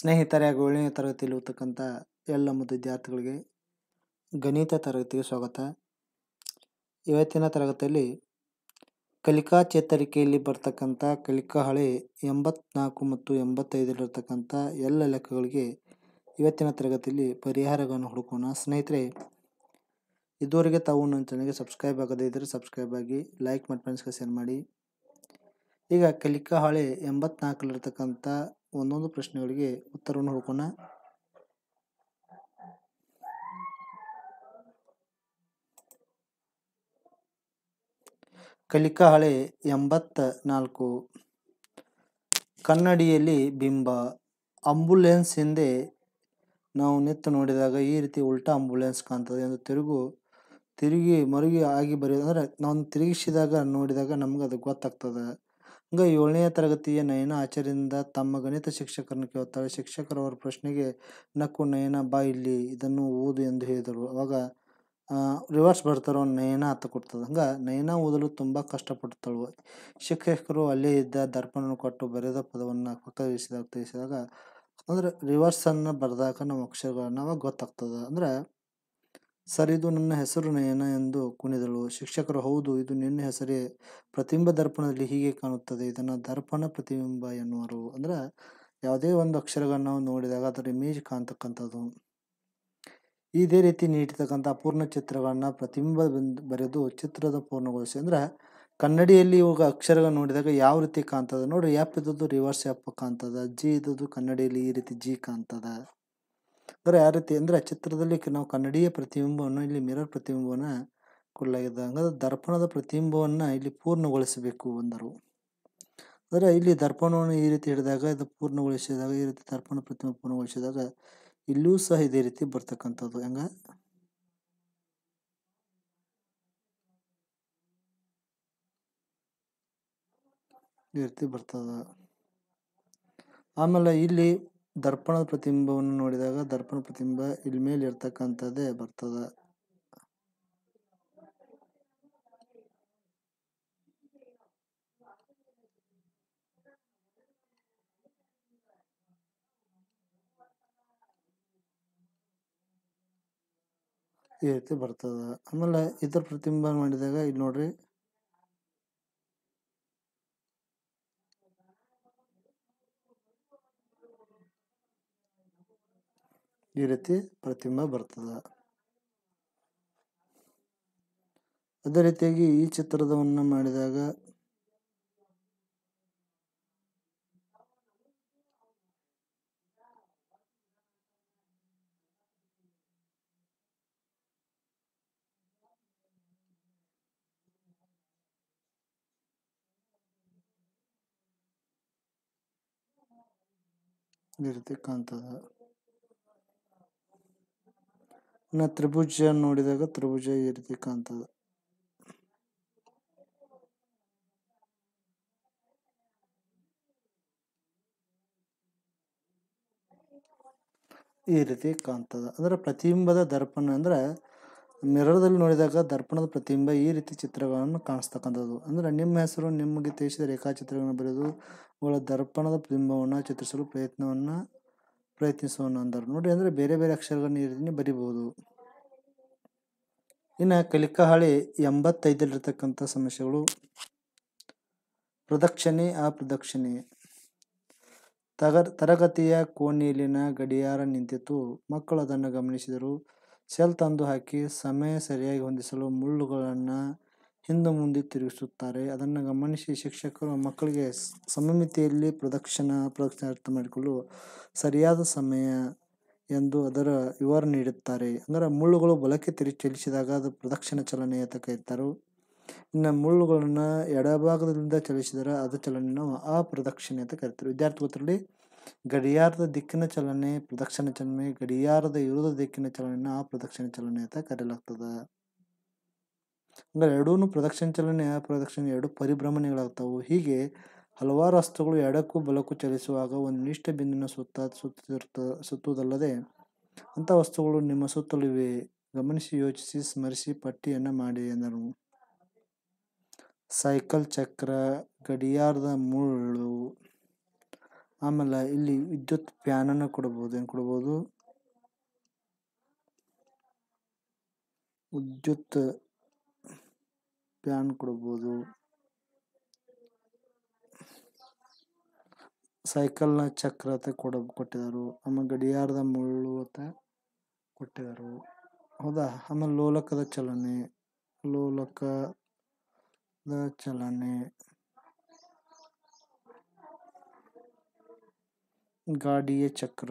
ಸ್ನೇಹಿತರೆ ಹಾಗೂ ಏಳನೇ ತರಗತಿಯಲ್ಲಿ ಎಲ್ಲ ಮತ್ತು ವಿದ್ಯಾರ್ಥಿಗಳಿಗೆ ಗಣಿತ ತರಗತಿಗೆ ಸ್ವಾಗತ ಇವತ್ತಿನ ತರಗತಿಯಲ್ಲಿ ಕಲಿಕಾ ಚೇತರಿಕೆಯಲ್ಲಿ ಬರ್ತಕ್ಕಂಥ ಕಲಿಕಾ ಹಳೆ ಎಂಬತ್ನಾಲ್ಕು ಮತ್ತು ಎಂಬತ್ತೈದರಲ್ಲಿರ್ತಕ್ಕಂಥ ಎಲ್ಲ ಲೆಕ್ಕಗಳಿಗೆ ಇವತ್ತಿನ ತರಗತಿಯಲ್ಲಿ ಪರಿಹಾರಗಳನ್ನು ಹುಡುಕೋಣ ಸ್ನೇಹಿತರೆ ಇದುವರೆಗೆ ತಾವು ನನ್ನ ಚಾನಲ್ಗೆ ಸಬ್ಸ್ಕ್ರೈಬ್ ಆಗದೇ ಇದ್ದರೆ ಸಬ್ಸ್ಕ್ರೈಬ್ ಆಗಿ ಲೈಕ್ ಮತ್ತು ಫ್ರೆಂಡ್ಸ್ಗೆ ಶೇರ್ ಮಾಡಿ ಈಗ ಕಲಿಕಾ ಹಾಳೆ ಎಂಬತ್ನಾಲ್ಕಲ್ಲಿರ್ತಕ್ಕಂಥ ಒಂದೊಂದು ಪ್ರಶ್ನೆಗಳಿಗೆ ಉತ್ತರವನ್ನು ಹುಡುಕೋಣ ಕಲಿಕಾ ಹಳೆ ಎಂಬತ್ತ ನಾಲ್ಕು ಕನ್ನಡಿಯಲ್ಲಿ ಬಿಂಬ ಆಂಬುಲೆನ್ಸ್ ಹಿಂದೆ ನಾವು ನಿತ್ತು ನೋಡಿದಾಗ ಈ ರೀತಿ ಉಲ್ಟಾ ಅಂಬುಲೆನ್ಸ್ ಕಾಣ್ತದೆ ಎಂದು ತಿರುಗು ತಿರುಗಿ ಮರುಗಿ ಆಗಿ ಬರೆಯೋದಂದ್ರೆ ನಾವು ತಿರುಗಿಸಿದಾಗ ನೋಡಿದಾಗ ನಮ್ಗೆ ಅದು ಗೊತ್ತಾಗ್ತದೆ ಹಂಗ ಏಳನೇ ತರಗತಿಯ ನಯನ ಆಚಾರ್ಯರಿಂದ ತಮ್ಮ ಗಣಿತ ಶಿಕ್ಷಕರನ್ನು ಕೇಳುತ್ತಾಳೆ ಶಿಕ್ಷಕರವರ ಪ್ರಶ್ನೆಗೆ ನಕ್ಕು ನಯನ ಬಾ ಇಲ್ಲಿ ಇದನ್ನು ಓದು ಎಂದು ಹೇಳಿದರು ಅವಾಗ ರಿವರ್ಸ್ ಬರ್ತಾರೋ ನಯನ ಹತ್ತು ಕೊಡ್ತದೆ ಹಂಗೆ ನಯನ ಓದಲು ತುಂಬ ಕಷ್ಟಪಡ್ತಾಳು ಶಿಕ್ಷಕರು ಅಲ್ಲೇ ಇದ್ದ ದರ್ಪಣವನ್ನು ಕೊಟ್ಟು ಬರೆದ ಪದವನ್ನು ಪಕ್ಕವಿಳಿಸಿದಾಗ ತಿಳಿಸಿದಾಗ ಅಂದರೆ ರಿವರ್ಸನ್ನು ಬರೆದಾಗ ನಮ್ಮ ಅಕ್ಷರಗಳನ್ನು ಅವಾಗ ಗೊತ್ತಾಗ್ತದೆ ಅಂದರೆ ಸರ್ ಇದು ನನ್ನ ಹೆಸರು ನಯನ ಎಂದು ಕುಣಿದಳು. ಶಿಕ್ಷಕರು ಹೌದು ಇದು ನಿನ್ನ ಹೆಸರೇ. ಪ್ರತಿಬಿಂಬ ದರ್ಪಣದಲ್ಲಿ ಹೀಗೆ ಕಾಣುತ್ತದೆ. ಇದನ್ನು ದರ್ಪಣ ಪ್ರತಿಬಿಂಬ ಎನ್ನುವರು. ಅಂದ್ರೆ ಯಾವುದೇ ಒಂದು ಅಕ್ಷರಗಳನ್ನು ನೋಡಿದಾಗ ಅದರ ಇಮೇಜ್ ಕಾಣ್ತಕ್ಕಂಥದ್ದು. ಇದೇ ರೀತಿ ನೀಡಿರ್ತಕ್ಕಂಥ ಅಪೂರ್ಣ ಚಿತ್ರಗಳನ್ನು ಪ್ರತಿಬಿಂಬ ಬರೆದು ಚಿತ್ರದ ಪೂರ್ಣಗೊಳಿಸಿ. ಅಂದ್ರೆ ಕನ್ನಡಿಯಲ್ಲಿ ಇವಾಗ ಅಕ್ಷರಗಳು ನೋಡಿದಾಗ ಯಾವ ರೀತಿ ಕಾಣ್ತದೆ ನೋಡಿ ಎಪ್ ಇದ್ದದ್ದು ರಿವರ್ಸ್ ಎಪ್ ಕಾಣ್ತದ ಜಿ ಇದ್ದದ್ದು ಕನ್ನಡಿಯಲ್ಲಿ ಈ ರೀತಿ ಜಿ ಕಾಣ್ತದ ಅಂದರೆ ಯಾವ ರೀತಿ ಅಂದರೆ ಚಿತ್ರದಲ್ಲಿ ನಾವು ಕನ್ನಡಿಯ ಪ್ರತಿಬಿಂಬವನ್ನು ಇಲ್ಲಿ ಮಿರರ್ ಪ್ರತಿಬಿಂಬವನ್ನು ಕೊಡಲಾಗಿದೆ ಹಂಗಾದ್ರೆ ದರ್ಪಣದ ಪ್ರತಿಬಿಂಬವನ್ನು ಇಲ್ಲಿ ಪೂರ್ಣಗೊಳಿಸಬೇಕು ಅಂದರು ಅಂದರೆ ಇಲ್ಲಿ ದರ್ಪಣವನ್ನು ಈ ರೀತಿ ಹಿಡಿದಾಗ ಇದು ಪೂರ್ಣಗೊಳಿಸಿದಾಗ ಈ ರೀತಿ ದರ್ಪಣ ಪ್ರತಿಬಿಂಬ ಪೂರ್ಣಗೊಳಿಸಿದಾಗ ಇಲ್ಲೂ ಸಹ ಇದೇ ರೀತಿ ಬರ್ತಕ್ಕಂಥದ್ದು ಹೆಂಗ ಈ ರೀತಿ ಬರ್ತದ ಆಮೇಲೆ ಇಲ್ಲಿ ದರ್ಪಣದ ಪ್ರತಿಂಬವನ್ನು ನೋಡಿದಾಗ ದರ್ಪಣ ಪ್ರತಿಂಬ ಇಲ್ಲಿ ಮೇಲೆ ಇರ್ತಕ್ಕಂಥದ್ದೇ ಬರ್ತದ ಈ ರೀತಿ ಬರ್ತದ ಆಮೇಲೆ ಇದರ ಪ್ರತಿಂಬ ಮಾಡಿದಾಗ ಇಲ್ಲಿ ನೋಡ್ರಿ ಈ ರೀತಿ ಪ್ರತಿಮ ಬರ್ತದ ಅದೇ ರೀತಿಯಾಗಿ ಈ ಚಿತ್ರದವನ್ನು ಮಾಡಿದಾಗ ಈ ರೀತಿ ಕಾಣ್ತದೆ ಇನ್ನ ತ್ರಿಭುಜ ನೋಡಿದಾಗ ತ್ರಿಭುಜ ಈ ರೀತಿ ಕಾಣ್ತದೆ ಈ ರೀತಿ ಕಾಣ್ತದೆ ಅಂದ್ರೆ ಪ್ರತಿಬಿಂಬದ ದರ್ಪಣ ಅಂದ್ರೆ ಮಿರರ್ದಲ್ಲಿ ನೋಡಿದಾಗ ದರ್ಪಣದ ಪ್ರತಿಬಿಂಬ ಈ ರೀತಿ ಚಿತ್ರಗಳನ್ನು ಕಾಣಿಸ್ತಕ್ಕಂಥದ್ದು ಅಂದ್ರೆ ನಿಮ್ಮ ಹೆಸರು ನಿಮಗೆ ತಿಳಿಸಿದ ರೇಖಾಚಿತ್ರಗಳನ್ನು ಬರೆದು ಅವುಗಳ ದರ್ಪಣದ ಪ್ರತಿಬಿಂಬವನ್ನು ಚಿತ್ರಿಸಲು ಪ್ರಯತ್ನವನ್ನು ಪ್ರಯತ್ನಿಸೋಣ ಅಂದರು ನೋಡಿ ಅಂದರೆ ಬೇರೆ ಬೇರೆ ಅಕ್ಷರಗಳನ್ನ ಬರಿಬಹುದು ಬರಿಬೋದು ಇನ್ನು ಕಲಿಕಾಹಳೆ ಎಂಬತ್ತೈದಲ್ಲಿರ್ತಕ್ಕಂಥ ಸಮಸ್ಯೆಗಳು ಪ್ರದಕ್ಷಿಣೆ ಅಪ್ರದಕ್ಷಿಣೆ ತಗ ತರಗತಿಯ ಕೋಣೆಯಲ್ಲಿನ ಗಡಿಯಾರ ನಿಂತಿತ್ತು ಮಕ್ಕಳು ಅದನ್ನು ಗಮನಿಸಿದರು ಸೆಲ್ ತಂದು ಹಾಕಿ ಸಮಯ ಸರಿಯಾಗಿ ಹೊಂದಿಸಲು ಮುಳ್ಳುಗಳನ್ನು ಹಿಂದೆ ಮುಂದೆ ತಿರುಗಿಸುತ್ತಾರೆ ಅದನ್ನು ಗಮನಿಸಿ ಶಿಕ್ಷಕರು ಮಕ್ಕಳಿಗೆ ಸಮಮಿತಿಯಲ್ಲಿ ಪ್ರದಕ್ಷಿಣ ಅರ್ಥ ಮಾಡಿಕೊಳ್ಳಲು ಸರಿಯಾದ ಸಮಯ ಎಂದು ಅದರ ವಿವರ ನೀಡುತ್ತಾರೆ ಅಂದರೆ ಮುಳ್ಳುಗಳು ಬಲಕ್ಕೆ ತಿರು ಚಲಿಸಿದಾಗ ಅದು ಪ್ರದಕ್ಷಿಣ ಚಲನೆ ಅಂತ ಕರೀತಾರೆ ಇನ್ನು ಮುಳ್ಳುಗಳನ್ನು ಎಡಭಾಗದಿಂದ ಚಲಿಸಿದರೆ ಅದು ಚಲನೆಯನ್ನು ಆ ಪ್ರದಕ್ಷಿಣೆ ಅಂತ ಕರೀತಾರೆ ವಿದ್ಯಾರ್ಥಿ ಹೋದರಲ್ಲಿ ಗಡಿಯಾರದ ದಿಕ್ಕಿನ ಚಲನೆ ಪ್ರದಕ್ಷಿಣ ಚಲನೆ ಗಡಿಯಾರದ ವಿರುದ್ಧ ದಿಕ್ಕಿನ ಚಲನೆಯನ್ನು ಆ ಪ್ರದಕ್ಷಿಣ ಚಲನೆ ಅಂತ ಕರೆಯಲಾಗ್ತದೆ ಅಂದರೆ ಎರಡೂ ಪ್ರದಕ್ಷಿಣ ಚಲನೆ ಪ್ರದಕ್ಷಿಣ ಎರಡು ಪರಿಭ್ರಮಣೆಗಳಾಗ್ತಾವೆ ಹೀಗೆ ಹಲವಾರು ವಸ್ತುಗಳು ಎಡಕ್ಕೂ ಬಲಕ್ಕೂ ಚಲಿಸುವಾಗ ಒಂದು ನಿಷ್ಠ ಬಿಂದಿನ ಸುತ್ತ ಸುತ್ತಿರುತ್ತ ಸುತ್ತುವುದಲ್ಲದೆ ಅಂಥ ವಸ್ತುಗಳು ನಿಮ್ಮ ಸುತ್ತಲೂ ಇವೆ ಗಮನಿಸಿ ಯೋಚಿಸಿ ಸ್ಮರಿಸಿ ಪಟ್ಟಿಯನ್ನು ಮಾಡಿ ಎಂದರು ಸೈಕಲ್ ಚಕ್ರ ಗಡಿಯಾರದ ಮುಳ್ಳು ಆಮೇಲೆ ಇಲ್ಲಿ ವಿದ್ಯುತ್ ಫ್ಯಾನನ್ನು ಕೊಡ್ಬೋದು ಏನು ಕೊಡ್ಬೋದು ವಿದ್ಯುತ್ ಪ್ಯಾನ್ ಕೊಡ್ಬೋದು ಸೈಕಲ್ನ ಚಕ್ರತೆ ಚಕ್ರ ಕೊಡ ಕೊಟ್ಟಿದಾರು ಆಮೇಲೆ ಗಡಿಯಾರದ ಮುಳ್ಳು ಅಂತ ಕೊಟ್ಟಿದಾರು ಹೌದಾ ಆಮೇಲೆ ಲೋಲಕದ ಚಲನೆ ಲೋಲಕ ಚಲನೆ ಗಾಡಿಯ ಚಕ್ರ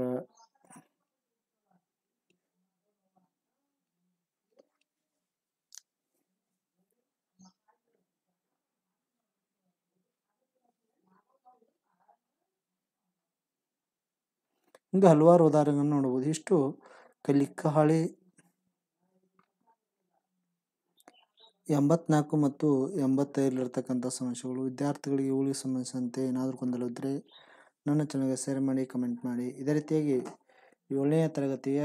ಹಿಂಗೆ ಹಲವಾರು ಉದಾಹರಣೆಗಳನ್ನು ನೋಡ್ಬೋದು ಇಷ್ಟು ಕಲಿಕಹಾಳೆ ಎಂಬತ್ನಾಲ್ಕು ಮತ್ತು ಎಂಬತ್ತೈದರಲ್ಲಿರ್ತಕ್ಕಂಥ ಸಮಸ್ಯೆಗಳು ವಿದ್ಯಾರ್ಥಿಗಳಿಗೆ ಇವುಗಳಿಗೆ ಸಂಬಂಧಿಸಿದಂತೆ ಏನಾದರೂ ಕೊಂದಲಿದ್ರೆ ನನ್ನ ಚೆನ್ನಾಗಿ ಶೇರ್ ಮಾಡಿ ಕಮೆಂಟ್ ಮಾಡಿ ಇದೇ ರೀತಿಯಾಗಿ ಏಳನೇ ತರಗತಿಯ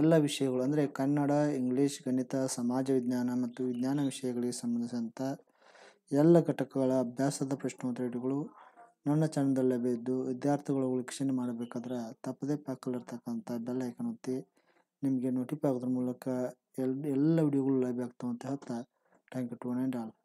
ಎಲ್ಲ ವಿಷಯಗಳು ಅಂದರೆ ಕನ್ನಡ ಇಂಗ್ಲೀಷ್ ಗಣಿತ ಸಮಾಜ ವಿಜ್ಞಾನ ಮತ್ತು ವಿಜ್ಞಾನ ವಿಷಯಗಳಿಗೆ ಸಂಬಂಧಿಸಿದಂಥ ಎಲ್ಲ ಘಟಕಗಳ ಅಭ್ಯಾಸದ ಪ್ರಶ್ನೋತ್ತರಗಳು ನನ್ನ ಚಾನಲ್ದಲ್ಲಿ ಬಿದ್ದು ವಿದ್ಯಾರ್ಥಿಗಳು ವೀಕ್ಷಣೆ ಮಾಡಬೇಕಾದ್ರೆ ತಪ್ಪದೇ ಪಕ್ಕಲ್ಲಿರ್ತಕ್ಕಂಥ ಬೆಲ್ಲ ಐಕನ್ ಒತ್ತಿ ನಿಮಗೆ ನೋಟಿಫೈ ಆಗೋದ್ರ ಮೂಲಕ ಎಲ್ಲ ಎಲ್ಲ ವಿಡಿಯೋಗಳು ಲಭ್ಯ ಆಗ್ತಾವಂತ ಹೇಳ್ತಾ thank you to and all